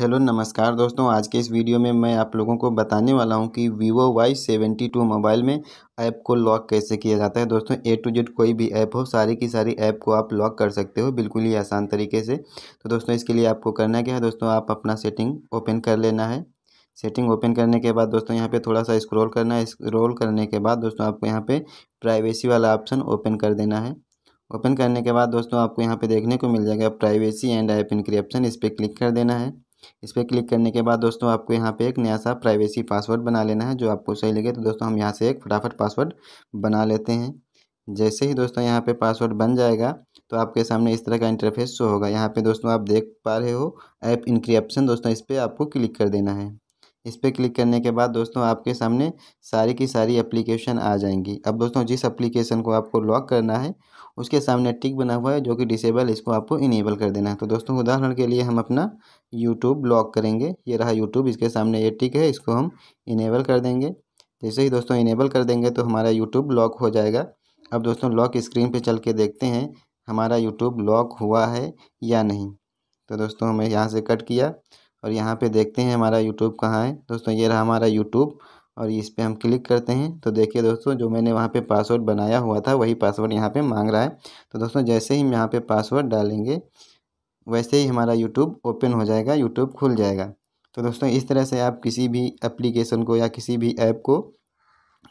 hello नमस्कार दोस्तों आज के इस वीडियो में मैं आप लोगों को बताने वाला हूं कि Vivo Y seventy two mobile में ऐप को लॉक कैसे किया जाता है दोस्तों ए टू जेड कोई भी ऐप हो सारी की सारी ऐप को आप लॉक कर सकते हो बिल्कुल ही आसान तरीके से तो दोस्तों इसके लिए आपको करना क्या है दोस्तों आप अपना सेटिंग ओपन कर लेना है सेटिंग ओपन करने के बाद दोस्तों यहाँ पे थोड़ा सा स्क्रॉल करना है स्क्रॉल करने के बाद दोस्तों आपको यहाँ पे प्राइवेसी वाला ऑप्शन ओपन कर देना है ओपन करने के बाद दोस्तों आपको यहाँ पे देखने को मिल जाएगा प्राइवेसी एंड ऐप इनक्रिप्शन इस पर क्लिक कर देना है इस पर क्लिक करने के बाद दोस्तों आपको यहाँ पे एक नया सा प्राइवेसी पासवर्ड बना लेना है जो आपको सही लगे तो दोस्तों हम यहाँ से एक फटाफट पासवर्ड बना लेते हैं जैसे ही दोस्तों यहाँ पे पासवर्ड बन जाएगा तो आपके सामने इस तरह का इंटरफेस शो होगा यहाँ पे दोस्तों आप देख पा रहे हो ऐप इनक्रिप्शन दोस्तों इस पर आपको क्लिक कर देना है इस पर क्लिक करने के बाद दोस्तों आपके सामने सारी की सारी एप्लीकेशन आ जाएंगी अब दोस्तों जिस एप्लीकेशन को आपको लॉक करना है उसके सामने टिक बना हुआ है जो कि डिसेबल इसको आपको इनेबल कर देना है तो दोस्तों उदाहरण के लिए हम अपना यूट्यूब लॉक करेंगे ये रहा यूट्यूब इसके सामने ये टिक है इसको हम इनेबल कर देंगे जैसे ही दोस्तों इनेबल कर देंगे तो हमारा यूट्यूब लॉक हो जाएगा अब दोस्तों लॉक स्क्रीन पर चल के देखते हैं हमारा यूट्यूब लॉक हुआ है या नहीं तो दोस्तों हमें यहाँ से कट किया और यहाँ पे देखते हैं हमारा यूट्यूब कहाँ है दोस्तों ये रहा हमारा यूट्यूब और इस पर हम क्लिक करते हैं तो देखिए दोस्तों जो मैंने वहाँ पे पासवर्ड बनाया हुआ था वही पासवर्ड यहाँ पे मांग रहा है तो दोस्तों जैसे ही हम यहाँ पे पासवर्ड डालेंगे वैसे ही हमारा यूट्यूब ओपन हो जाएगा यूट्यूब खुल जाएगा तो दोस्तों इस तरह से आप किसी भी एप्लीकेशन को या किसी भी ऐप को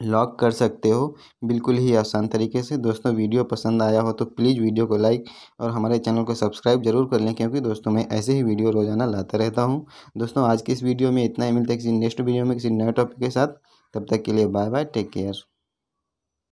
लॉक कर सकते हो बिल्कुल ही आसान तरीके से दोस्तों वीडियो पसंद आया हो तो प्लीज़ वीडियो को लाइक और हमारे चैनल को सब्सक्राइब जरूर कर लें क्योंकि दोस्तों मैं ऐसे ही वीडियो रोज़ाना लाता रहता हूँ दोस्तों आज की इस वीडियो में इतना ही मिलता है किसी नेक्स्ट वीडियो में किसी नए टॉपिक के साथ तब तक के लिए बाय बाय टेक केयर